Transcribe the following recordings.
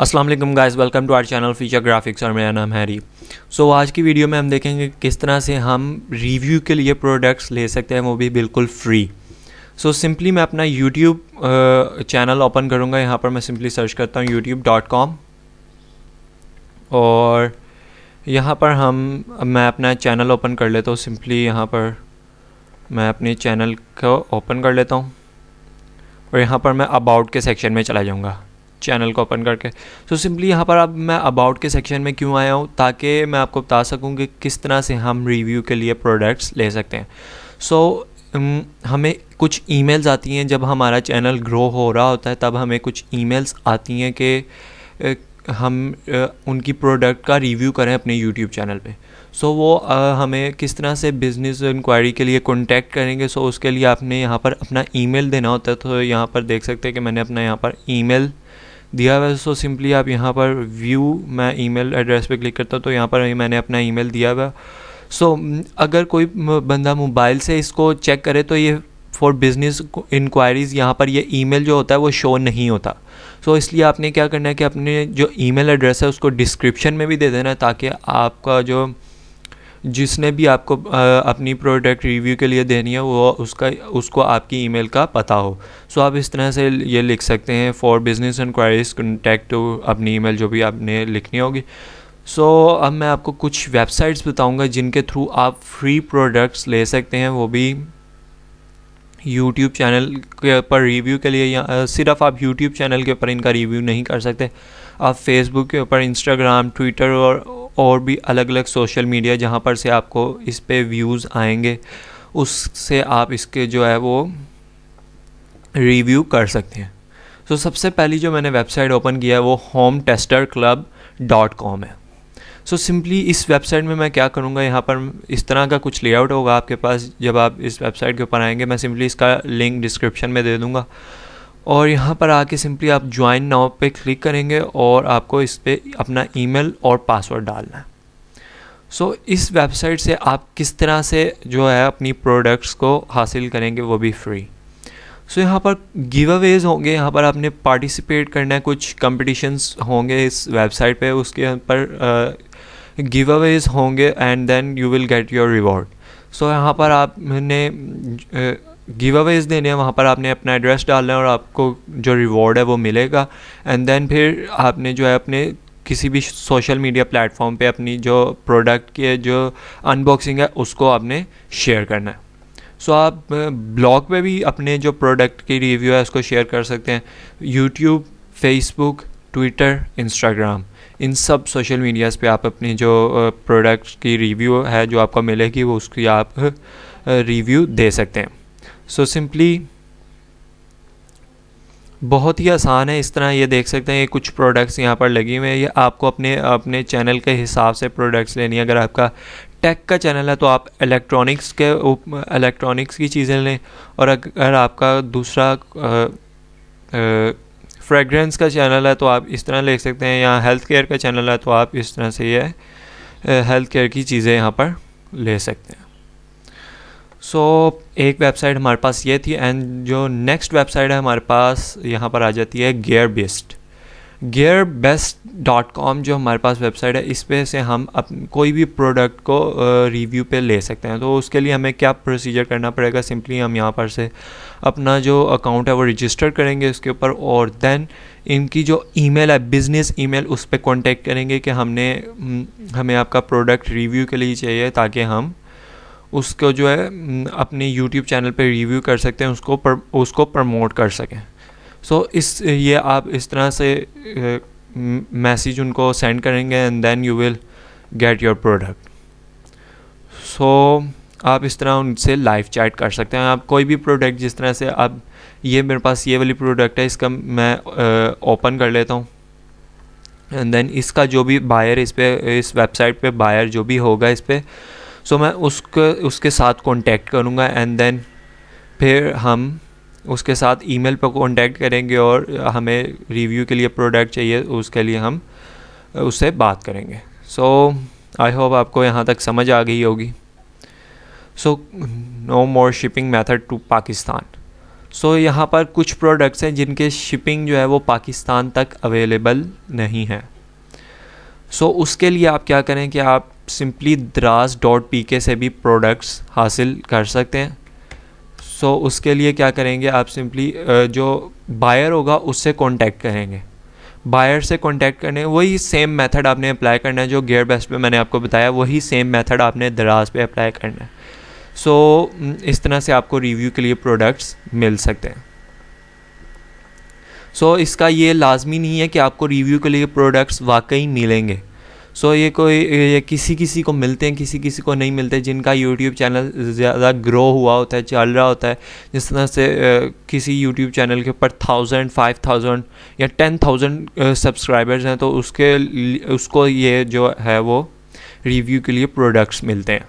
Aslam guys welcome to our channel feature graphics और मेरा नाम हैरी सो so, आज की वीडियो में हम देखेंगे किस तरह से हम रिव्यू के लिए प्रोडक्ट्स ले सकते हैं वो भी बिल्कुल फ्री सो so, सिंपली मैं अपना यूट्यूब चैनल ओपन करूँगा यहाँ पर मैं सिंपली सर्च करता हूँ यूट्यूब डॉट कॉम और यहाँ पर हम मैं अपना चैनल ओपन कर लेता हूँ सिंपली यहाँ पर मैं अपने चैनल को ओपन कर लेता हूँ और यहाँ पर मैं अबाउट के सेक्शन में चला जाऊँगा चैनल को ओपन करके सो सिंपली यहाँ पर अब मैं अबाउट के सेक्शन में क्यों आया हूँ ताकि मैं आपको बता सकूँ कि किस तरह से हम रिव्यू के लिए प्रोडक्ट्स ले सकते हैं सो so, हमें कुछ ईमेल्स आती हैं जब हमारा चैनल ग्रो हो रहा होता है तब हमें कुछ ईमेल्स आती हैं कि हम उनकी प्रोडक्ट का रिव्यू करें अपने यूट्यूब चैनल पे सो so, वो आ, हमें किस तरह से बिज़नेस इंक्वायरी के लिए कॉन्टैक्ट करेंगे सो so, उसके लिए आपने यहाँ पर अपना ईमेल देना होता है तो यहाँ पर देख सकते हैं कि मैंने अपना यहाँ पर ईमेल दिया हुआ है सो सिंपली आप यहाँ पर व्यू मैं ईमेल एड्रेस पे क्लिक करता हूँ तो यहाँ पर मैंने अपना ईमेल दिया हुआ सो so, अगर कोई बंदा मोबाइल से इसको चेक करे तो ये फॉर बिज़नेस इंक्वायरीज़ यहाँ पर ये ईमेल जो होता है वो शो नहीं होता सो so, इसलिए आपने क्या करना है कि अपने जो ईमेल एड्रेस है उसको डिस्क्रिप्शन में भी दे देना ताकि आपका जो जिसने भी आपको अपनी प्रोडक्ट रिव्यू के लिए देनी है वो उसका उसको आपकी ईमेल का पता हो सो आप इस तरह से ये लिख सकते हैं फॉर बिजनेस इंक्वायरीज कंटेक्ट अपनी ईमेल जो भी आपने लिखनी होगी सो so, अब मैं आपको कुछ वेबसाइट्स बताऊंगा जिनके थ्रू आप फ्री प्रोडक्ट्स ले सकते हैं वो भी यूट्यूब चैनल के ऊपर रिव्यू के लिए या सिर्फ आप यूट्यूब चैनल के ऊपर इनका रिव्यू नहीं कर सकते आप फेसबुक के ऊपर इंस्टाग्राम ट्विटर और और भी अलग अलग सोशल मीडिया जहाँ पर से आपको इस पर व्यूज़ आएंगे उससे आप इसके जो है वो रिव्यू कर सकते हैं तो so, सबसे पहली जो मैंने वेबसाइट ओपन किया है वो home tester club dot com है सो so, सिंपली इस वेबसाइट में मैं क्या करूँगा यहाँ पर इस तरह का कुछ लेआउट होगा आपके पास जब आप इस वेबसाइट के ऊपर आएंगे मैं सिंपली इसका लिंक डिस्क्रिप्शन में दे दूँगा और यहाँ पर आके सिंपली आप ज्वाइन नाउ पे क्लिक करेंगे और आपको इस पर अपना ईमेल और पासवर्ड डालना है सो so, इस वेबसाइट से आप किस तरह से जो है अपनी प्रोडक्ट्स को हासिल करेंगे वो भी फ्री सो so, यहाँ पर गिव अवेज होंगे यहाँ पर आपने पार्टिसिपेट करना है कुछ कंपटीशन्स होंगे इस वेबसाइट पे उसके पर गिव अवेज होंगे and then you will get your reward so यहाँ पर आपने गिव अवेज देने हैं वहाँ पर आपने अपना एड्रेस डालना है और आपको जो रिवॉर्ड है वो मिलेगा एंड देन फिर आपने जो है अपने किसी भी सोशल मीडिया प्लेटफॉर्म पे अपनी जो प्रोडक्ट के जो अनबॉक्सिंग है उसको आपने शेयर करना है सो so, आप ब्लॉग पे भी अपने जो प्रोडक्ट की रिव्यू है उसको शेयर कर सकते हैं यूट्यूब फेसबुक ट्विटर इंस्टाग्राम इन सब सोशल मीडियाज़ पे आप अपनी जो प्रोडक्ट की रिव्यू है जो आपको मिलेगी वो उसकी आप रिव्यू दे सकते हैं सो so सिंपली बहुत ही आसान है इस तरह ये देख सकते हैं ये कुछ प्रोडक्ट्स यहाँ पर लगी हुए हैं ये आपको अपने अपने चैनल के हिसाब से प्रोडक्ट्स लेनी है अगर आपका टेक का चैनल है तो आप इलेक्ट्रॉनिक्स के इलेक्ट्रॉनिक्स की चीज़ें लें और अगर आपका दूसरा फ्रेगरेंस का चैनल है तो आप इस तरह ले सकते हैं या हेल्थ केयर का चैनल है तो आप इस तरह से ये हेल्थ केयर की चीज़ें यहाँ पर ले सकते हैं सो so, एक वेबसाइट हमारे पास ये थी एंड जो नेक्स्ट वेबसाइट है हमारे पास यहाँ पर आ जाती है Gearbest Gearbest dot com जो हमारे पास वेबसाइट है इस पे से हम अप, कोई भी प्रोडक्ट को रिव्यू पे ले सकते हैं तो उसके लिए हमें क्या प्रोसीजर करना पड़ेगा सिंपली हम यहाँ पर से अपना जो अकाउंट है वो रजिस्टर करेंगे उसके ऊपर और देन इनकी जो ईमेल है बिज़नेस ईमेल उस पर कॉन्टेक्ट करेंगे कि हमने हमें आपका प्रोडक्ट रिव्यू के लिए चाहिए ताकि हम उसको जो है अपने YouTube चैनल पे रिव्यू कर सकते हैं उसको पर, उसको प्रमोट कर सकें सो so, इस ये आप इस तरह से मैसेज उनको सेंड करेंगे and then you will get your product so आप इस तरह उनसे लाइव चैट कर सकते हैं आप कोई भी प्रोडक्ट जिस तरह से आप ये मेरे पास ये वाली प्रोडक्ट है इसका मैं ओपन कर लेता हूँ एंड देन इसका जो भी बायर इस पर इस वेबसाइट पे बायर जो भी होगा इस पर सो so, मैं उसके उसके साथ कांटेक्ट करूँगा एंड देन फिर हम उसके साथ ईमेल पर कांटेक्ट करेंगे और हमें रिव्यू के लिए प्रोडक्ट चाहिए उसके लिए हम उससे बात करेंगे सो आई होप आपको यहाँ तक समझ आ गई होगी so no more shipping method to Pakistan so यहाँ पर कुछ प्रोडक्ट्स हैं जिनके शिपिंग जो है वो पाकिस्तान तक अवेलेबल नहीं है सो so, उसके लिए आप क्या करें कि आप सिंपली द्रास डॉट पी के से भी प्रोडक्ट्स हासिल कर सकते हैं सो so, उसके लिए क्या करेंगे आप सिंपली जो बायर होगा उससे कांटेक्ट करेंगे बायर से कांटेक्ट करने वही सेम मेथड आपने अप्लाई करना है जो गेयर बेस्ट पे मैंने आपको बताया वही सेम मेथड आपने दराज पे अप्लाई करना है सो so, इस तरह से आपको रिव्यू के लिए प्रोडक्ट्स मिल सकते हैं सो so, इसका ये लाजमी नहीं है कि आपको रिव्यू के लिए प्रोडक्ट्स वाकई मिलेंगे सो so, ये कोई ये किसी किसी को मिलते हैं किसी किसी को नहीं मिलते जिनका यूट्यूब चैनल ज़्यादा ग्रो हुआ होता है चल रहा होता है जिस तरह से किसी यूट्यूब चैनल के ऊपर थाउजेंड फाइव थाउजेंड या टेन थाउजेंड सब्सक्राइबर्स हैं तो उसके उसको ये जो है वो रिव्यू के लिए प्रोडक्ट्स मिलते हैं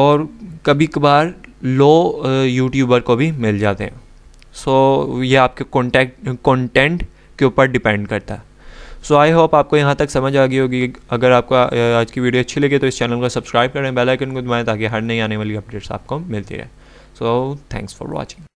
और कभी कभार लो यूट्यूबर को भी मिल जाते हैं सो so, ये आपके कॉन्टैक्ट कॉन्टेंट के ऊपर डिपेंड करता है सो आई होप आपको यहाँ तक समझ आ गई होगी अगर आपको आज की वीडियो अच्छी लगी तो इस चैनल को सब्सक्राइब करें बेल आइकन को दबाएं ताकि हर नई आने वाली अपडेट्स आपको मिलती रहे सो थैंक्स फॉर वॉचिंग